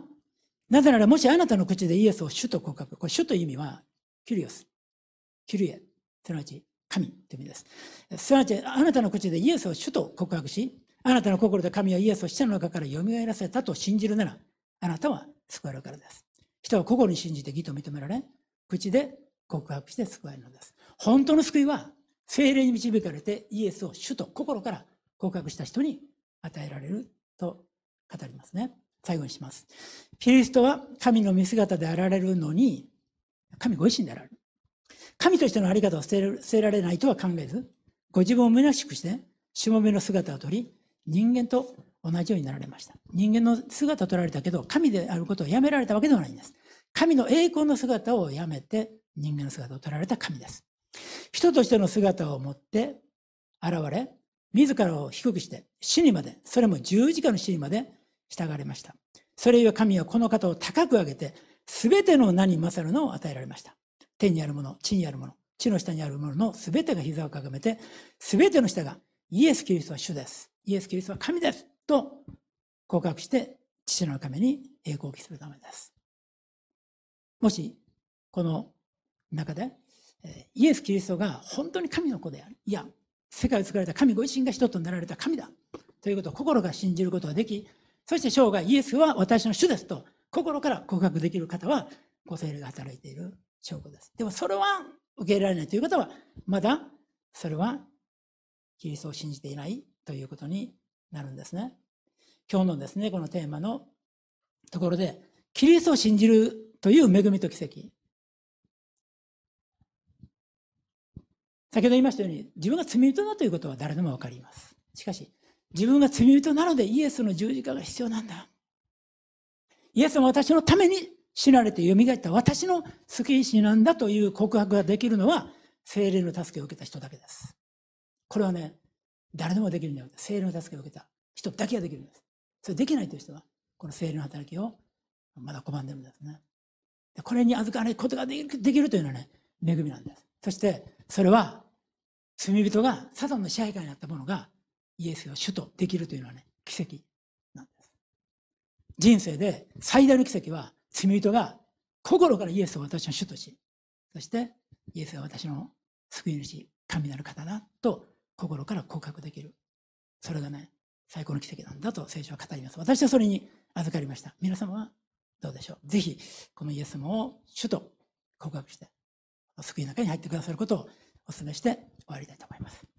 なぜならもしあなたの口でイエスを主と告白、これ主という意味は、キュリオス、キュリエ、すなわち神という意味です。すなわち、あなたの口でイエスを主と告白し、あなたの心で神はイエスを死者の中から蘇らせたと信じるなら、あなたは救われるからです。人は心に信じて義と認められ、口で告白して救われるのです。本当の救いは、精霊に導かれてイエスを主と心から告白した人に与えられると語りますね。最後にします。キリストは神の見姿であられるのに、神ご自身であられる。神としてのあり方を捨てられないとは考えず、ご自分を虚しくして、しもべの姿をとり、人間と同じようになられました。人間の姿を取られたけど、神であることをやめられたわけではないんです。神の栄光の姿をやめて人間の姿を取られた神です。人としての姿を持って現れ、自らを低くして死にまで、それも十字架の死にまで従われました。それゆえ神はこの方を高く上げて、すべての名に勝るのを与えられました。天にあるもの、地にあるもの、地の下にあるもののすべてが膝をかがめて、すべての下がイエス・キリストは主です。イエス・キリストは神です。と告白して、父のために栄光を期するためです。もし、この中で、イエス・キリストが本当に神の子である。いや、世界を作られた神ご自身が人となられた神だ。ということを心が信じることができ、そして生涯イエスは私の主ですと心から告白できる方は、ご精霊が働いている証拠です。でもそれは受け入れられないという方は、まだそれはキリストを信じていないということになるんですね。今日のですね、このテーマのところで、キリストを信じるという恵みと奇跡。先ほど言いましたように、自分が罪人だということは誰でもわかります。しかし、自分が罪人なのでイエスの十字架が必要なんだ。イエスは私のために死なれて蘇った私の救い主なんだという告白ができるのは、精霊の助けを受けた人だけです。これはね、誰でもできるんだよ。精霊の助けを受けた人だけができるんです。それできないという人は、この精霊の働きをまだ拒んでるんですね。これに預かいことができるというのはね、恵みなんです。そして、それは、罪人が、サタンの支配下になったものが、イエスを主とできるというのはね、奇跡なんです。人生で最大の奇跡は、罪人が心からイエスを私の主とし、そして、イエスは私の救い主、神なる方だと心から告白できる。それがね、最高の奇跡なんだと聖書は語ります。私はそれに預かりました。皆様はどうでしょう。ぜひ、このイエス様を主と告白して、お救いの中に入ってくださることをお勧めして終わりたいと思います。